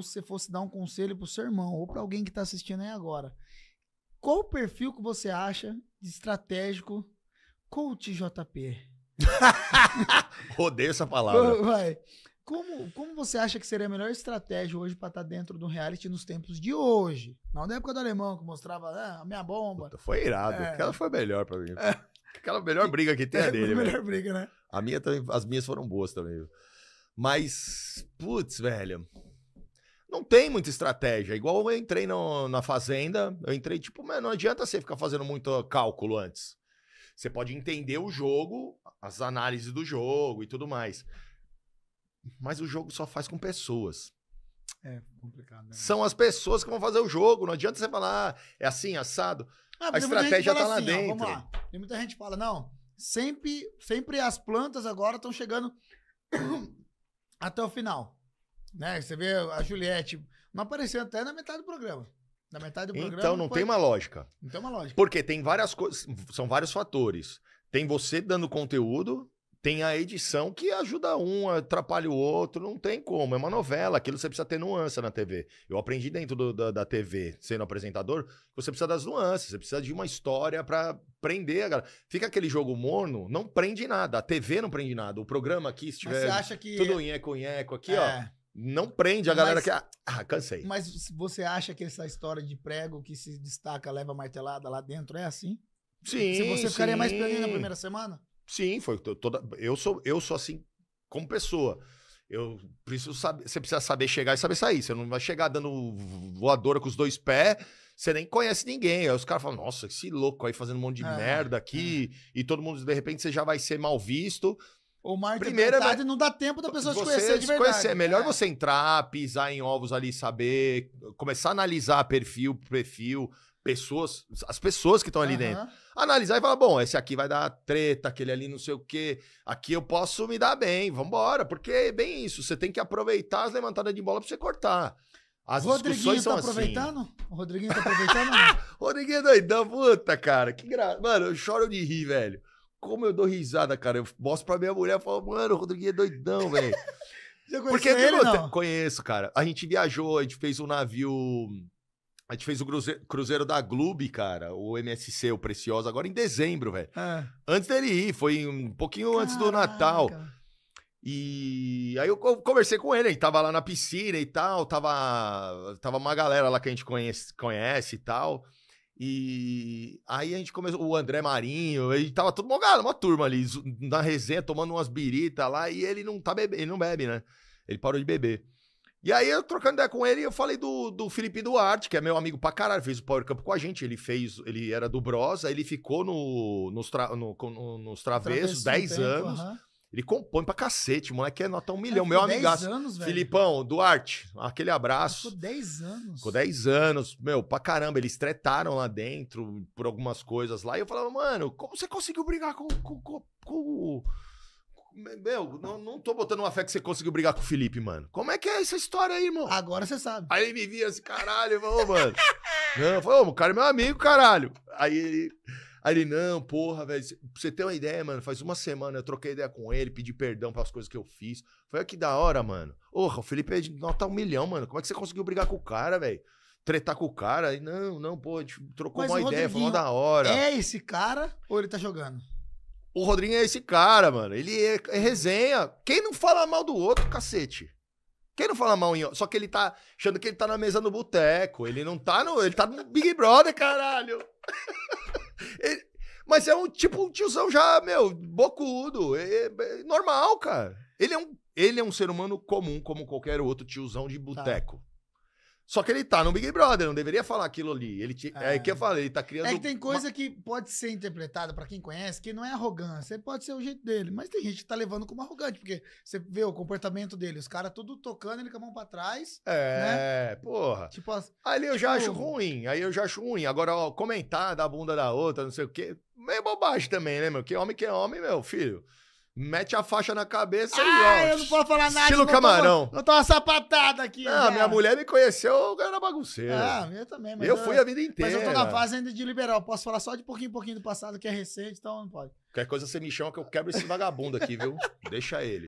ou se você fosse dar um conselho pro seu irmão ou para alguém que tá assistindo aí agora, qual o perfil que você acha de estratégico coach JP? Odeio essa palavra. Vai. Como, como você acha que seria a melhor estratégia hoje para estar tá dentro do reality nos tempos de hoje? Não da época do alemão que mostrava ah, a minha bomba. Puta, foi irado. É. Aquela foi melhor para mim. É. Aquela melhor briga que tem é, a é, dele. Melhor velho. briga, né? A minha também, as minhas foram boas também. Mas, putz, velho tem muita estratégia. Igual eu entrei no, na fazenda, eu entrei tipo, mano, não adianta você ficar fazendo muito cálculo antes. Você pode entender o jogo, as análises do jogo e tudo mais. Mas o jogo só faz com pessoas. É complicado. Né? São as pessoas que vão fazer o jogo. Não adianta você falar, ah, é assim, assado. Ah, a estratégia tá assim, lá dentro. Ó, vamos lá. Tem muita gente que fala, não, sempre, sempre as plantas agora estão chegando até o final. Né? Você vê a Juliette, não apareceu até na metade do programa. Na metade do programa. Então não tem uma lógica. Não tem uma lógica. Porque tem várias coisas, são vários fatores. Tem você dando conteúdo, tem a edição que ajuda um, atrapalha o outro, não tem como. É uma novela, aquilo você precisa ter nuance na TV. Eu aprendi dentro do, da, da TV, sendo apresentador, você precisa das nuances, você precisa de uma história para prender a galera. Fica aquele jogo morno, não prende nada. A TV não prende nada. O programa aqui, se tiver. Mas você acha que. Tudo em eco, em eco aqui, é. ó não prende a galera mas, que. Ah, cansei. Mas você acha que essa história de prego que se destaca, leva martelada lá dentro, é assim? Sim. Se você sim. ficaria mais perdido na primeira semana? Sim, foi toda. Eu sou, eu sou assim como pessoa. Eu preciso saber. Você precisa saber chegar e saber sair. Você não vai chegar dando voadora com os dois pés. Você nem conhece ninguém. Aí os caras falam, nossa, esse louco aí fazendo um monte de é, merda aqui. É. E todo mundo, de repente, você já vai ser mal visto. Ou uma Primeiro, é... não dá tempo da pessoa se conhecer de verdade. Conhecer. É melhor é. você entrar, pisar em ovos ali, saber, começar a analisar perfil, perfil, pessoas, as pessoas que estão ali dentro. Analisar e falar, bom, esse aqui vai dar treta, aquele ali não sei o quê, aqui eu posso me dar bem, vambora. Porque é bem isso, você tem que aproveitar as levantadas de bola pra você cortar. As Rodriguinho tá assim. aproveitando? Assim. O Rodriguinho tá aproveitando? Rodriguinho é doidão, puta, cara. Que graça. Mano, eu choro de rir, velho como eu dou risada, cara. Eu mostro pra minha mulher e falo, mano, o Rodriguinho é doidão, velho. Porque ele, não? conheço, cara. A gente viajou, a gente fez um navio. A gente fez o cruzeiro, cruzeiro da Globe, cara, o MSC, o Preciosa, agora em dezembro, velho. É. Antes dele ir, foi um pouquinho Caraca. antes do Natal. E aí eu conversei com ele, ele tava lá na piscina e tal, tava, tava uma galera lá que a gente conhece, conhece e tal. E aí a gente começou, o André Marinho, ele tava todo mogado, uma turma ali, na resenha, tomando umas birita lá, e ele não tá bebe, ele não bebe, né? Ele parou de beber. E aí eu trocando ideia com ele, eu falei do, do Felipe Duarte, que é meu amigo pra caralho, fez o Power Camp com a gente, ele fez, ele era do Brosa, ele ficou no, nos, tra, no, no, nos Travessos 10 anos, uhum. Ele compõe pra cacete, moleque é nota um milhão, meu amigaço. Anos, velho. Filipão, Duarte, aquele abraço. Ficou 10 anos. Ficou 10 anos, meu, pra caramba. Eles tretaram lá dentro por algumas coisas lá. E eu falava, mano, como você conseguiu brigar com, com, com, com meu, não, não tô botando uma fé que você conseguiu brigar com o Felipe, mano. Como é que é essa história aí, irmão? Agora você sabe. Aí ele me via assim, caralho, irmão, mano. não, eu falei, ô, o cara é meu amigo, caralho. Aí ele. Aí ele, não, porra, velho, pra você ter uma ideia, mano, faz uma semana eu troquei ideia com ele, pedi perdão pelas coisas que eu fiz. Foi que da hora, mano. Porra, o Felipe é de nota um milhão, mano. Como é que você conseguiu brigar com o cara, velho? Tretar com o cara? E, não, não, pô, a gente trocou Mas uma ideia, foi uma da hora. É esse cara ou ele tá jogando? O Rodrigo é esse cara, mano. Ele é, é resenha. Quem não fala mal do outro, cacete. Quem não fala mal em. Só que ele tá achando que ele tá na mesa no boteco. Ele não tá no. Ele tá no Big Brother, caralho. Ele, mas é um tipo um tiozão já, meu, bocudo. É, é, é normal, cara. Ele é um ele é um ser humano comum, como qualquer outro tiozão de tá. boteco. Só que ele tá no Big Brother, não deveria falar aquilo ali. Ele te... é. é que eu é. falei, ele tá criando. É que tem coisa uma... que pode ser interpretada para quem conhece, que não é arrogância, pode ser o jeito dele. Mas tem gente que tá levando como arrogante, porque você vê o comportamento dele, os caras tudo tocando ele com a mão pra trás. É, né? porra. Tipo, ali eu tipo... já acho ruim, aí eu já acho ruim. Agora, ó, comentar da bunda da outra, não sei o quê. Meio bobagem também, né, meu? Que homem que é homem, meu filho. Mete a faixa na cabeça ah, e ó. eu não posso falar nada. Estilo camarão. Tô, eu tô uma sapatada aqui. Ah, minha mulher me conheceu, eu era bagunceiro. Ah, minha também. Mas eu, eu fui a vida inteira. Mas eu tô na fase ainda de liberal. Posso falar só de pouquinho em pouquinho do passado, que é recente, então não pode. Qualquer coisa você me chama que eu quebro esse vagabundo aqui, viu? Deixa ele.